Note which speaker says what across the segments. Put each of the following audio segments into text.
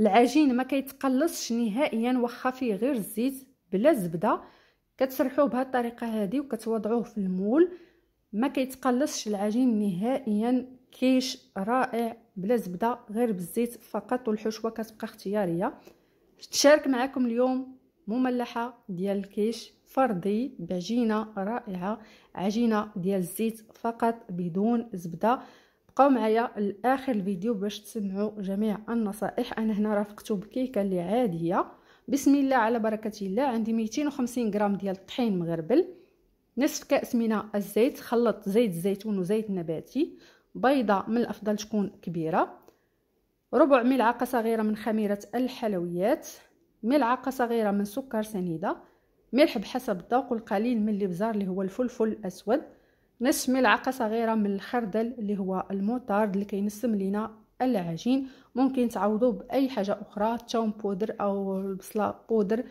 Speaker 1: العجين ما كيتقلصش نهائيا واخا فيه غير الزيت بلا زبده كتسرحوه بهذه الطريقه هذه وكتوضعوه في المول ما كيتقلصش العجين نهائيا كيش رائع بلا زبده غير بالزيت فقط والحشوه كتبقى اختياريه تشارك معكم اليوم مملحه ديال الكيش فردي بعجينه رائعه عجينه ديال الزيت فقط بدون زبده بقاو معايا لاخر الفيديو باش تسمعوا جميع النصائح انا هنا رافقتو بكيكه اللي عاديه بسم الله على بركه الله عندي 250 غرام ديال الطحين مغربل نصف كاس من الزيت خلط زيت الزيتون وزيت نباتي بيضه من الافضل تكون كبيره ربع ملعقه صغيره من خميره الحلويات ملعقه صغيره من سكر سنيده ملح بحسب الذوق والقليل من الابزار اللي هو الفلفل الاسود ناش ملعقه صغيره من الخردل اللي هو الموطارد اللي كينسم لينا العجين ممكن تعوضوه باي حاجه اخرى التوم بودر او البصله بودر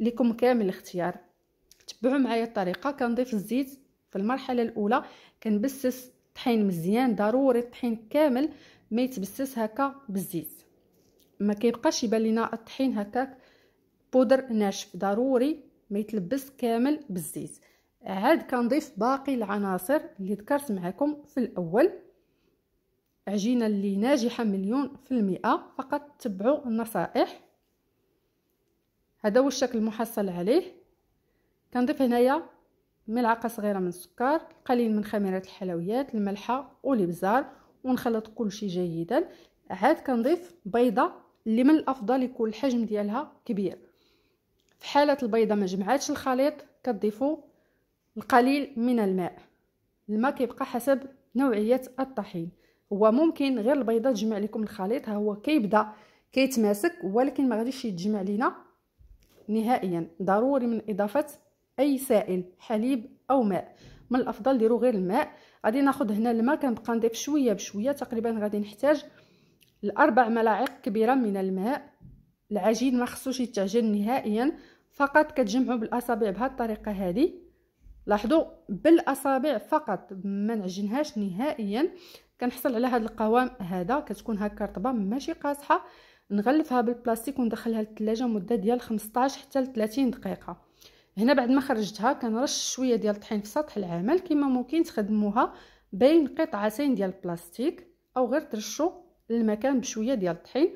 Speaker 1: لكم كامل الاختيار تبعوا معايا الطريقه كنضيف الزيت في المرحله الاولى كنبسس طحين مزيان ضروري الطحين كامل ما يتبسس هكا بالزيت ما كيبقاش يبان لينا الطحين هكاك بودر ناشف ضروري ما يتلبس كامل بالزيت عاد كنضيف باقي العناصر اللي ذكرت معكم في الاول عجينه اللي ناجحه مليون في المئه فقط تبعوا النصائح هذا هو الشكل المحصل عليه كنضيف هنايا ملعقه صغيره من السكر قليل من خميره الحلويات الملحه والابزار ونخلط كل شيء جيدا عاد كنضيف بيضه اللي من الافضل يكون الحجم ديالها كبير في حاله البيضه ما جمعاتش الخليط كتضيفوا القليل من الماء الماء كيبقى حسب نوعيه الطحين هو ممكن غير البيضه تجمع لكم الخليط ها هو كيبدا كيتماسك ولكن ما غاديش يتجمع لينا نهائيا ضروري من اضافه اي سائل حليب او ماء من الافضل ديروا غير الماء غادي ناخذ هنا الماء كنبقى نضيف شويه بشويه تقريبا غادي نحتاج الاربع ملاعق كبيره من الماء العجين ما خصوش يتعجن نهائيا فقط كتجمعوا بالاصابع بهذه الطريقه هذه لاحظوا بالاصابع فقط ما نعجنهاش نهائيا كنحصل على هذا القوام هذا كتكون هكا رطبه ماشي قاصحه نغلفها بالبلاستيك وندخلها للثلاجه مده ديال 15 حتى ل 30 دقيقه هنا بعد ما خرجتها كنرش شويه ديال الطحين في سطح العمل كما ممكن تخدموها بين قطعتين ديال البلاستيك او غير ترشوا المكان بشويه ديال الطحين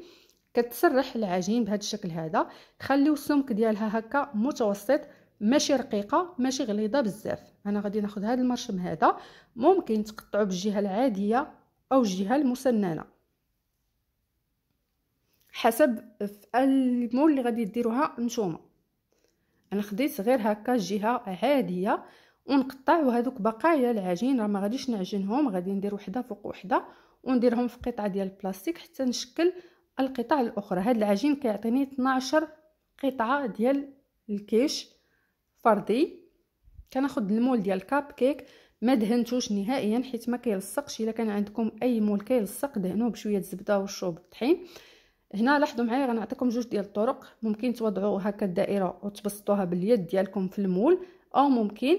Speaker 1: كتسرح العجين بهذا الشكل هذا خليو السمك ديالها هكا متوسط ماشي رقيقه ماشي غليظه بزاف انا غادي ناخذ هذا المرشم هذا ممكن تقطعو بالجهه العاديه او الجهه المسننه حسب المول اللي غادي ديروها نتوما انا خديت غير هكا جهه عاديه ونقطع وهذوك بقايا العجين راه ما غاديش نعجنهم غادي ندير وحده فوق وحده ونديرهم في قطعه ديال البلاستيك حتى نشكل القطع الاخرى هذا العجين كيعطيني 12 قطعه ديال الكيش فردي كناخد المول ديال الكاب كيك ما دهنتوش نهائيا حيت ما كيلصقش الا كان عندكم اي مول كيلصق دهنوه بشويه الزبده والشوب الطحين هنا لاحظوا معايا غنعطيكم جوج ديال الطرق ممكن توضعوا هكا الدائره وتبسطوها باليد ديالكم في المول او ممكن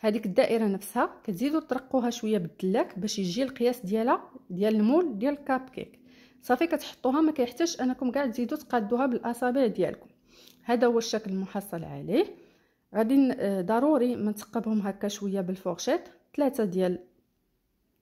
Speaker 1: هذيك الدائره نفسها كتزيدوا ترقوها شويه بالدلاك باش يجي القياس ديالها ديال المول ديال الكاب كيك صافي كتحطوها ما كيحتاجش انكم كاع تزيدوا تقادوها بالاصابع ديالكم هذا هو الشكل المحصل عليه غادي آه، ضروري ما نثقبهم هكا شويه بالفورشيط ثلاثه ديال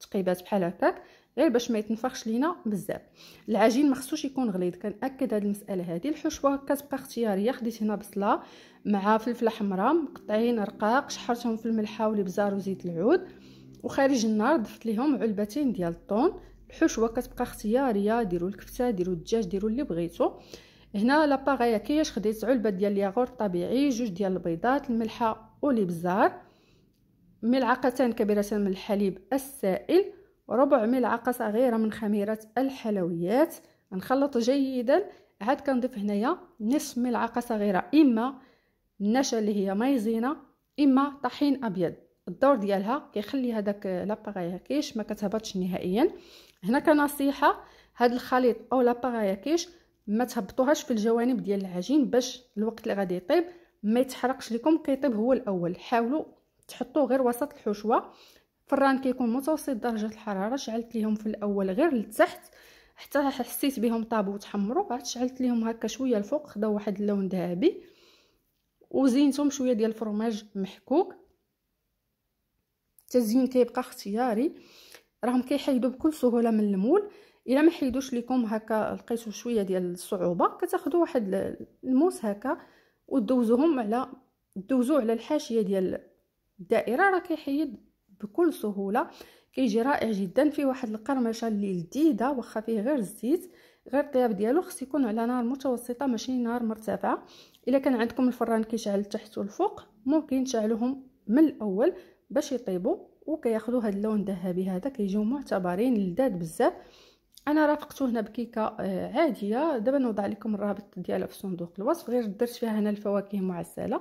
Speaker 1: تقيبات بحال هكاك غير باش ما يتنفخش لينا بزاف العجين ما خصوش يكون غليظ كنأكد هذه المساله هذه الحشوه كتبقى اختياريه خديت هنا بصله مع فلفله حمراء مقطعين رقاق شحرتهم في الملحه والابزار وزيت العود وخارج النار ضفت لهم علبتين ديال الطون الحشوه كتبقى اختياريه ديروا الكفته ديروا الدجاج ديروا اللي بغيتو هنا لاباغايا كياش خديت علبه ديال الياغورت طبيعي جوج ديال البيضات الملحه وليبزار ملعقتان كبيرتان من الحليب السائل ربع ملعقه صغيره من خميره الحلويات نخلط جيدا عاد كنضيف هنايا نصف ملعقه صغيره اما النشا اللي هي مايزينا اما طحين ابيض الدور ديالها كيخلي هذاك لاباغايا كيش ما كتهبطش نهائيا هنا كنصيحه هذا الخليط او لاباغايا كيش ما تهبطوهاش في الجوانب ديال العجين باش الوقت اللي غادي يطيب ما يتحرقش لكم كيطيب هو الاول حاولوا تحطوه غير وسط الحشوه الفران كيكون متوسط درجه الحراره شعلت ليهم في الاول غير لتحت حتى حسيت بهم طابو وتحمروا عاد شعلت ليهم هكا شويه الفوق خداو واحد اللون ذهبي وزينتهم شويه ديال الفرماج محكوك التزيين كيبقى اختياري راهم كيحيدوا بكل سهوله من المول الا ما حيدوش لكم هكا لقيتو شويه ديال الصعوبه كتاخذوا واحد الموس هكا ودوزوهم على دوزو على الحاشيه ديال الدائره راه كيحيد بكل سهوله كيجي رائع جدا فيه واحد القرمشه اللي لذيذه واخا فيه غير الزيت غير الطياب ديالو خص يكون على نار متوسطه ماشي نار مرتفعه الا كان عندكم الفران كيشعل تحت والفوق ممكن تشعلوهم من الاول باش يطيبوا وكياخذوا هذا اللون الذهبي هذا كيجيو معتبرين لذاد بزاف انا رافقته هنا بكيكه آه، عاديه دابا نوضع لكم الرابط ديالها في صندوق الوصف غير درت فيها هنا الفواكه معسله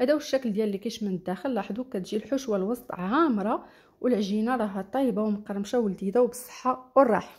Speaker 1: هذا هو الشكل ديال اللي كيش من الداخل لاحظوا كتجي الحشوه الوسط عامره والعجينه راها طايبه ومقرمشه ولذيذه وبالصحه والراحه